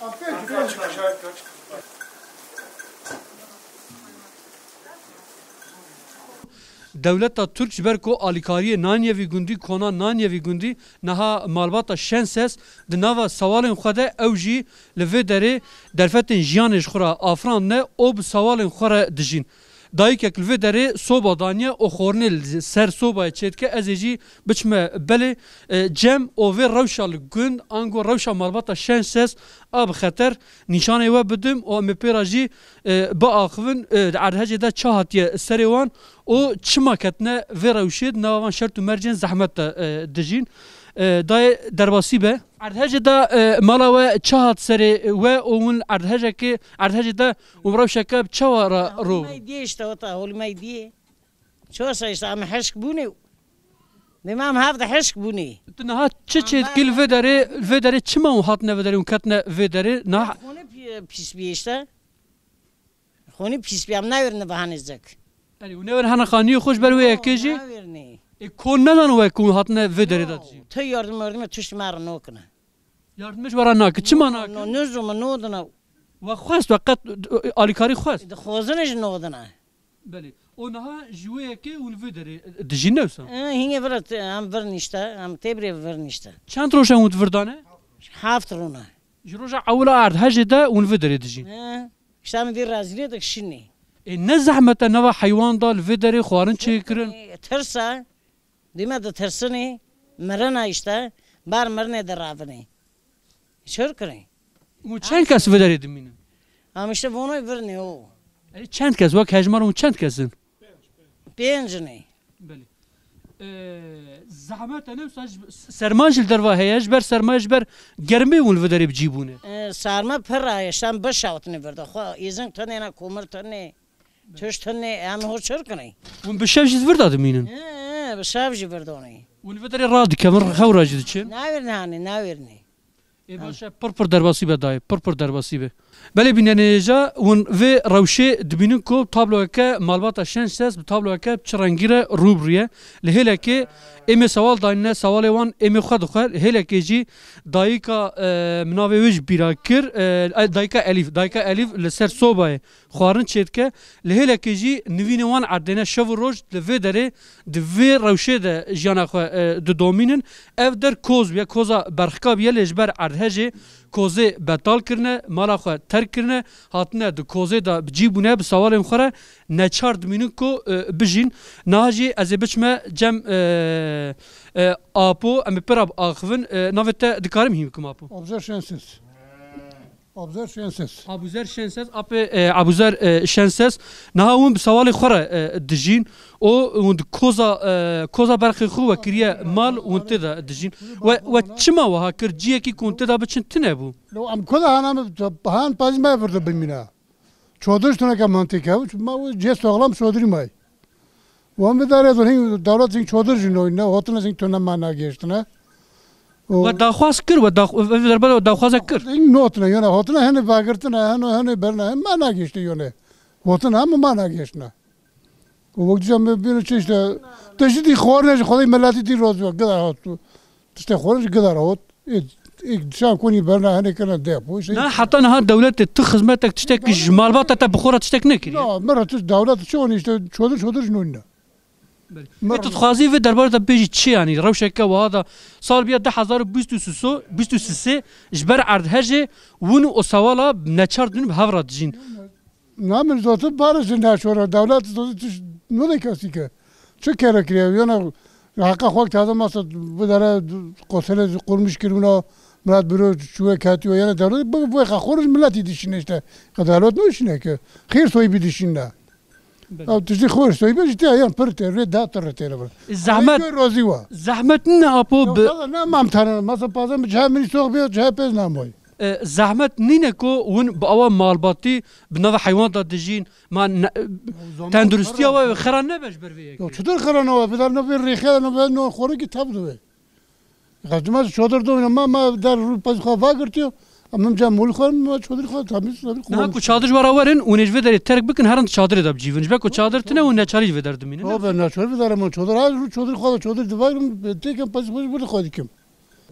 Kaç kaç kaç. Devleta Türk ji ber ku alîkariyê nanyevî gundî kona nanyevî gundî niha malbata şenses di nava sewalên xwe de ew jî li vê derê derfetên jiyanê ji xura afran ne û bi sewalên xwe re dijîn. dayikek li vê derê soba daniye û xornê ser sobayê çêdike ez ê jî biçme belê e, cem û vê rewşa li gund ango rewşa malbata şen ses a bi xeter nîşanê we bidim û em pêra jî e, biaxivin e, erhecê de ça hatiye serê wan û çima ketine vê rewşêd navavan şert û mercên zehmet de dijîn dayê derbasî be Erdhecê e, e, da mala e, we çi hat serê we û hûn erdhecekê erdhecê de û rewşeke çawa re rû Diyê diyê Çosa işte em heşk bûnê Demem hev de heşk bûnê Tu niha çi çêdikî li vê derê vê derê çima û hatine vê derê û ketine vê derê pisbiyê işte Xî pisbiyam neverine behenecek. Ew never hene xaniye xş ber wê yekê jî E kon neden ve kon hatne vedere da çi? Te yardım yardım tuş mer nokna. Yardım iş vara nak çi mana? No e e ne zaman ne odana? Ve xwest vaqt alikari xwest. De xwazın iş ne odana? Beli. Onha jweke un vedere dijine usan. Hinge vrat am vrnişta, am tebre vrnişta. Çant roşa un vrdane? Haft rona. Jroja awla ard hajda un vedere dijin. E, işte bir raziliye de şinni. Ne zahmete neva hayvan dal vedere xwarin çekirin? Tırsa دیمه ته ترس نه مرنه ائیسته بار مرنه درو نه چور کړی مو چند کس ودرې د مینه امه شه ونه ور نه او اې چند کز وا کژمر او چند کز پنج. نه بله اې زامه ته نه سرما جوړ بر ای جبر سرما جبر ګرمي مول ودرېب جیبونه سرما پر را یشن بشا اتنه ورته خو یزنه تنه نه کومر ته نه بله. چښتنه امه چور کړی مون بشه جز ورته بشاف جبردوني ونفدر راضي مر خورا جدك ناويرني هاني ناويرني ê baş e pir pir derbasî be dayê pir pir derbasî be Belê bînenêja hûn vê rewşê dibînin ku tabloyeke malbata şenj ses bi tabloyeke çi rengîre rûbiriye li hêlekê êmê sewal dayne sewalê wan êmê xwe dixwe hêlekê jî dayîka e, minavê wê ji bîra kir e, e, dayika elîf dayika elîf li ser sobayê xwarin çêdike li hêlekê jî nivînê wan erdêne şev roj li vê derê di vê rewşê de jiyana xwe didomînin ev der koz biye koza berxikabiye lê ji ber erd hejê kozê betal kirine mala xwe terk kirine hatine di kozê da bicî bûne bi sawarên xwe re neçar dimînin ku e, bijîn nahajî ez ê biçme cem e, e, apo em pira axivin navê te dikarim hîn bikim apo. Objeşensiz. ابوذر شنسس ابوذر شنسس اپ ابوذر شنسس نه اون سوال خوره دجین او اون کوزا کوزا برخی خو و کریه مال اون تدا دجین و و چما وها کر جیه کی کون تدا بچن تنه بو لو ام کوزا هانم هان پاز ما برد بمینا چودش تونه که منطقه و ما و جه سوغلام سودری مای و ام داره دولت دولت چودر جنوی نه هتل سین تونه ما نگشتنه Ve daxwaz kir ve derbe ve daxwaza kir. Notine yöne hotine hene bagirtine hene hene berne hene mana geçti yöne. Hotine ama mana geçti. O vakti can bir şey işte. Teşi di khor ne khodi millati di roz ve gidar hot. Tişte khor ne gidar hot. İlk dışan kuni berne hene kana de bu şey. Ne hatta ne devlet tı hizmetek tiştek jmalbata ta bukhora tiştek ne kiriyor. Ya mera tış devlet çoğun işte çodur çodur nunna. تو خوازی و دربار تا بیجی چی یعنی روش که و هادا سال بیا ده هزار بیست و سه بیست و سه جبر عرض هجه ون و سوالا نچردن به هفراد جین نامن زوتو بارش نشورا دولت زوتو تش نوده کسی که چه کره کریه یعنی حقا خواک تازه ماست بداره قسله قرمش کرمنا Murat Büro çuva katıyor yani devlet bu bu xoruz milleti dişine işte. Kadalet ne işine ki? Xeyr soyu bir dişinde. او تجدي خوش تو يبيش تي ايام برت ريد دات رت انا زحمت روزي وا زحمت نابو ب نا مام تانا ما سبازا مجها من سوق بيو جها بيز ناموي زحمت نينكو ون بأوا مالباتي بنوا حيوان تدجين ما تندرستي او خران نبش بروي او چطور خران او بدل نو ريخه نو نو خوري كي تبدو غزمه چادر دو ما ما در پاس خوا واگرتيو امنم جا مول خوان ما چادر خوان تمیز نبی خوان نه کو چادر ورا ورن اونج ودر ترک بکن هرن چادر دب جیونج بک کو چادر تنه اون نچاری ودر دمینه او به نچاری ودر ما چادر از چادر خوان چادر دیوارم تکم پس خوش بود خودکم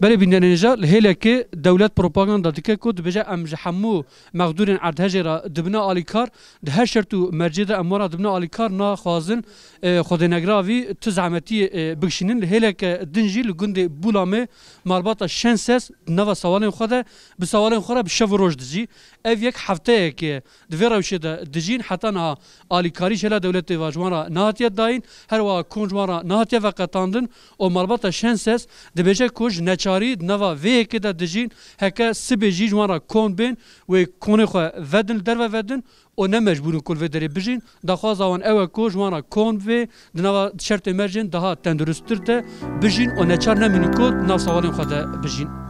Berê bîndênêja li hêlekê dewlet propaganda dike ku dibêje em ji hemû meqdûrên erdhejê re dibina alîkar di her şert û mercê de em wara dibina alîkar naxwazin xwedênegravî tu zehmetiyê bikişînin li hêleke din jî li gundê bûlamê malbata şen ses neva savalên xwe de bi savalên xwe re bi şev roj dijî ev yek hefteyek ye di vê rewşê de dijîn heta niha alîkarî şela dewletê vajwan ra nahatiye dayîn her wa konjwan ra nahatiye veqetandin û malbata şen ses dibêje ku ji neça şarî neva vêyekê de dijîn heke sibê jî wan ra kon bên wê konê xwe vedin derve vedin û ne mecbûn kul vê derê bijîn daxwaza wan ew e ko ji wan ra kon vê di nava şertê mercên daha tenduristtir de bijîn û neçar nemînin kot nav savalên xwe de bijîn.